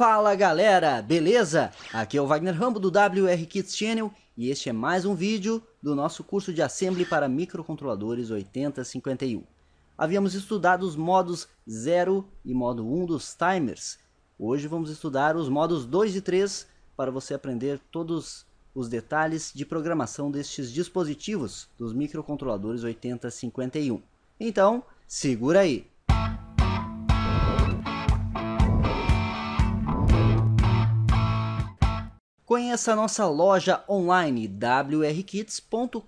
Fala galera, beleza? Aqui é o Wagner Rambo do WR Kids Channel e este é mais um vídeo do nosso curso de Assembly para microcontroladores 8051. Havíamos estudado os modos 0 e modo 1 dos timers. Hoje vamos estudar os modos 2 e 3 para você aprender todos os detalhes de programação destes dispositivos dos microcontroladores 8051. Então, segura aí! Música Conheça nossa loja online wrkits.com.br.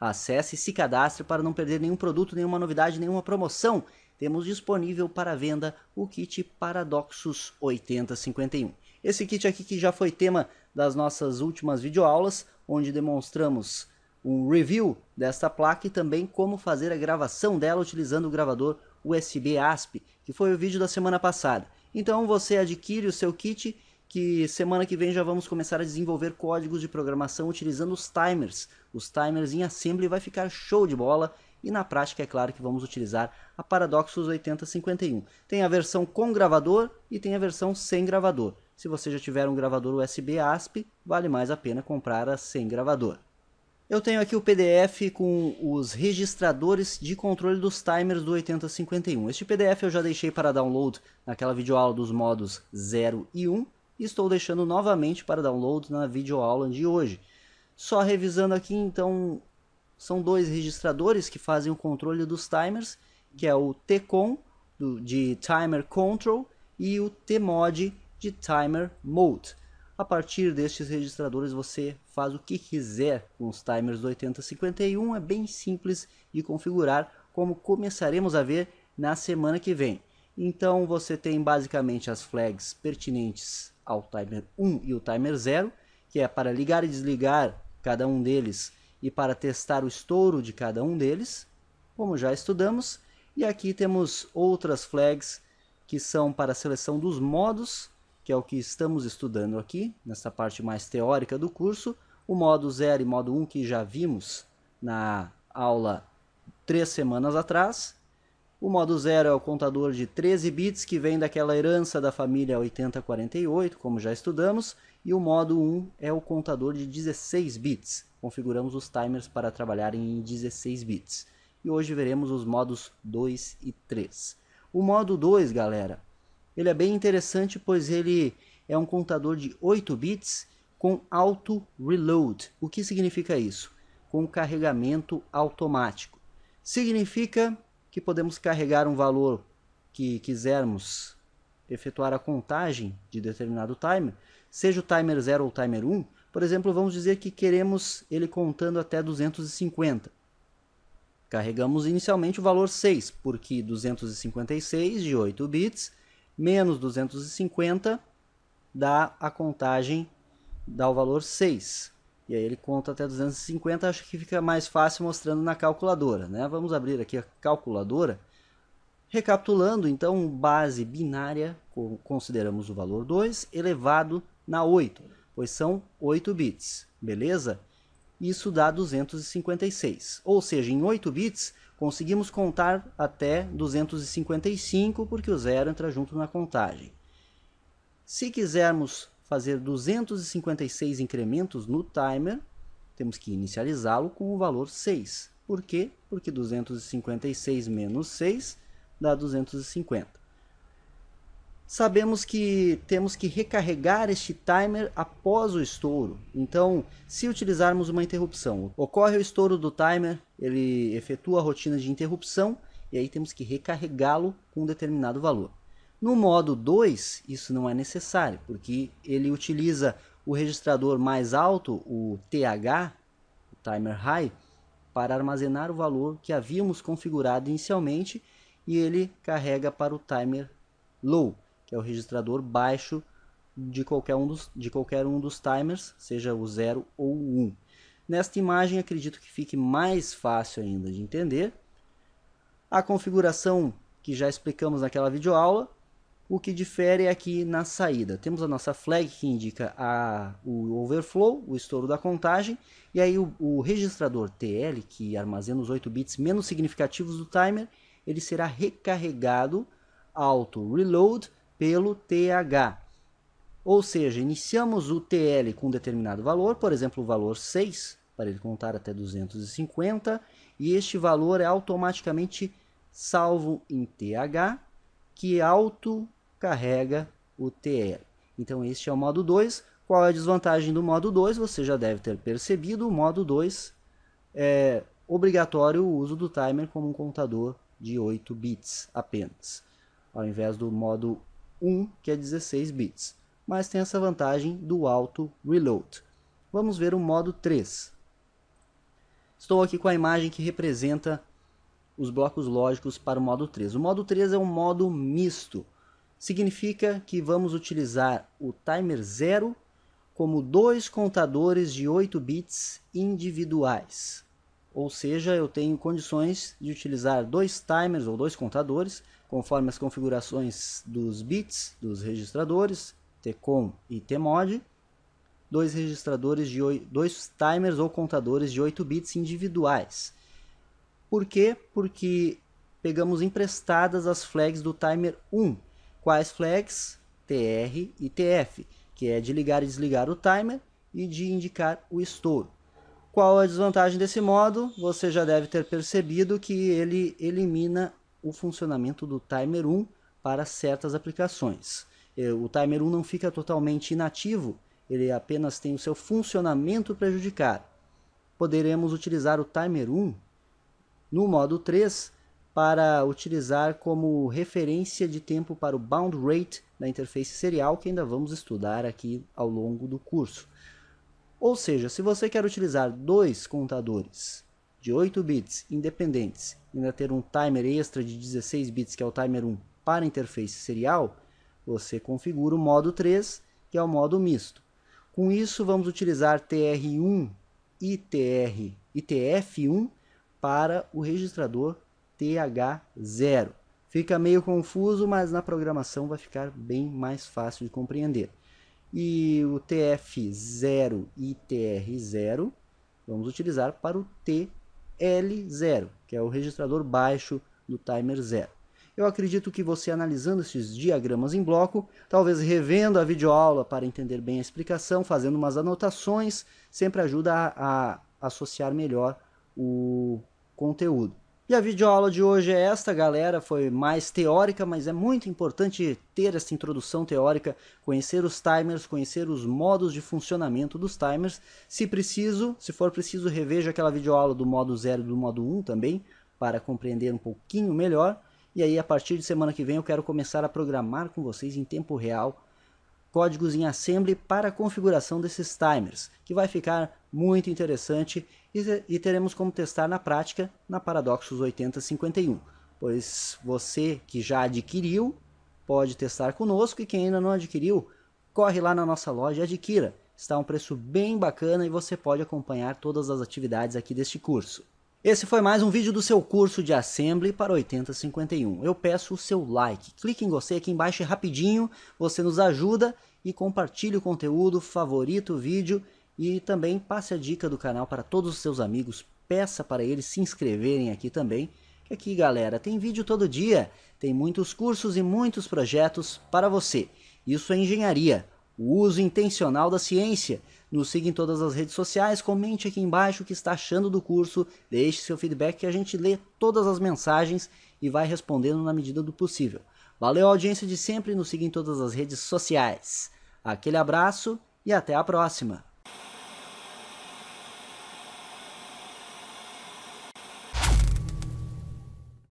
Acesse e se cadastre para não perder nenhum produto, nenhuma novidade, nenhuma promoção. Temos disponível para venda o kit Paradoxus 8051. Esse kit aqui que já foi tema das nossas últimas videoaulas, onde demonstramos um review desta placa e também como fazer a gravação dela utilizando o gravador USB ASP, que foi o vídeo da semana passada. Então você adquire o seu kit que semana que vem já vamos começar a desenvolver códigos de programação utilizando os timers. Os timers em assembly vai ficar show de bola e na prática é claro que vamos utilizar a Paradoxus 8051. Tem a versão com gravador e tem a versão sem gravador. Se você já tiver um gravador USB ASP, vale mais a pena comprar a sem gravador. Eu tenho aqui o PDF com os registradores de controle dos timers do 8051. Este PDF eu já deixei para download naquela videoaula dos modos 0 e 1 e estou deixando novamente para download na videoaula de hoje. Só revisando aqui, então, são dois registradores que fazem o controle dos timers, que é o TCON, de Timer Control, e o TMOD, de Timer Mode. A partir destes registradores você faz o que quiser com os timers do 8051, é bem simples de configurar, como começaremos a ver na semana que vem. Então você tem basicamente as flags pertinentes ao timer 1 e o timer 0, que é para ligar e desligar cada um deles e para testar o estouro de cada um deles, como já estudamos. E aqui temos outras flags que são para a seleção dos modos, que é o que estamos estudando aqui, nessa parte mais teórica do curso, o modo 0 e modo 1 um, que já vimos na aula três semanas atrás, o modo 0 é o contador de 13 bits que vem daquela herança da família 8048, como já estudamos, e o modo 1 é o contador de 16 bits. Configuramos os timers para trabalharem em 16 bits. E hoje veremos os modos 2 e 3. O modo 2, galera, ele é bem interessante pois ele é um contador de 8 bits com auto reload. O que significa isso? Com carregamento automático. Significa que podemos carregar um valor que quisermos efetuar a contagem de determinado timer, seja o timer 0 ou o timer 1, por exemplo, vamos dizer que queremos ele contando até 250. Carregamos inicialmente o valor 6, porque 256 de 8 bits menos 250 dá a contagem, dá o valor 6. E aí ele conta até 250, acho que fica mais fácil mostrando na calculadora, né? Vamos abrir aqui a calculadora. Recapitulando, então, base binária, consideramos o valor 2 elevado na 8, pois são 8 bits, beleza? Isso dá 256. Ou seja, em 8 bits, conseguimos contar até 255, porque o zero entra junto na contagem. Se quisermos fazer 256 incrementos no timer, temos que inicializá-lo com o valor 6. Por quê? Porque 256 menos 6 dá 250. Sabemos que temos que recarregar este timer após o estouro. Então, se utilizarmos uma interrupção, ocorre o estouro do timer, ele efetua a rotina de interrupção e aí temos que recarregá-lo com um determinado valor. No modo 2, isso não é necessário, porque ele utiliza o registrador mais alto, o TH, o Timer High, para armazenar o valor que havíamos configurado inicialmente e ele carrega para o Timer Low, que é o registrador baixo de qualquer um dos, de qualquer um dos timers, seja o 0 ou o 1. Um. Nesta imagem, acredito que fique mais fácil ainda de entender. A configuração que já explicamos naquela videoaula, o que difere é aqui na saída. Temos a nossa flag que indica a, o overflow, o estouro da contagem, e aí o, o registrador TL, que armazena os 8 bits menos significativos do timer, ele será recarregado auto reload pelo TH. Ou seja, iniciamos o TL com um determinado valor, por exemplo, o valor 6, para ele contar até 250, e este valor é automaticamente salvo em TH, que auto carrega o TL. Então este é o modo 2. Qual é a desvantagem do modo 2? Você já deve ter percebido, o modo 2 é obrigatório o uso do timer como um contador de 8 bits apenas, ao invés do modo 1, que é 16 bits. Mas tem essa vantagem do alto reload. Vamos ver o modo 3. Estou aqui com a imagem que representa os blocos lógicos para o modo 3. O modo 3 é um modo misto significa que vamos utilizar o timer 0 como dois contadores de 8 bits individuais. Ou seja, eu tenho condições de utilizar dois timers ou dois contadores, conforme as configurações dos bits dos registradores, TCOM e TMOD, dois registradores de 8, dois timers ou contadores de 8 bits individuais. Por quê? Porque pegamos emprestadas as flags do timer 1, quais flags TR e TF, que é de ligar e desligar o timer e de indicar o estouro. Qual a desvantagem desse modo? Você já deve ter percebido que ele elimina o funcionamento do timer 1 para certas aplicações. É, o timer 1 não fica totalmente inativo, ele apenas tem o seu funcionamento prejudicado. Poderemos utilizar o timer 1 no modo 3 para utilizar como referência de tempo para o bound rate da interface serial, que ainda vamos estudar aqui ao longo do curso. Ou seja, se você quer utilizar dois contadores de 8 bits independentes e ainda ter um timer extra de 16 bits, que é o timer 1, para a interface serial, você configura o modo 3, que é o modo misto. Com isso, vamos utilizar TR1 e TR, e TF1 para o registrador TH0. Fica meio confuso, mas na programação vai ficar bem mais fácil de compreender. E o TF0 e TR0 vamos utilizar para o TL0, que é o registrador baixo do timer 0. Eu acredito que você analisando esses diagramas em bloco, talvez revendo a videoaula para entender bem a explicação, fazendo umas anotações, sempre ajuda a, a associar melhor o conteúdo. E a videoaula de hoje é esta, galera, foi mais teórica, mas é muito importante ter essa introdução teórica, conhecer os timers, conhecer os modos de funcionamento dos timers. Se preciso, se for preciso, reveja aquela videoaula do modo 0 e do modo 1 um também, para compreender um pouquinho melhor. E aí, a partir de semana que vem, eu quero começar a programar com vocês em tempo real códigos em assembly para a configuração desses timers, que vai ficar muito interessante e, teremos como testar na prática na Paradoxos 8051, pois você que já adquiriu pode testar conosco e quem ainda não adquiriu, corre lá na nossa loja e adquira. Está um preço bem bacana e você pode acompanhar todas as atividades aqui deste curso. Esse foi mais um vídeo do seu curso de Assembly para 8051. Eu peço o seu like, clique em gostei aqui embaixo rapidinho, você nos ajuda e compartilhe o conteúdo, favorita o vídeo e também passe a dica do canal para todos os seus amigos, peça para eles se inscreverem aqui também. Que aqui, galera, tem vídeo todo dia, tem muitos cursos e muitos projetos para você. Isso é engenharia, o uso intencional da ciência. Nos siga em todas as redes sociais, comente aqui embaixo o que está achando do curso, deixe seu feedback que a gente lê todas as mensagens e vai respondendo na medida do possível. Valeu a audiência de sempre, nos siga em todas as redes sociais. Aquele abraço e até a próxima!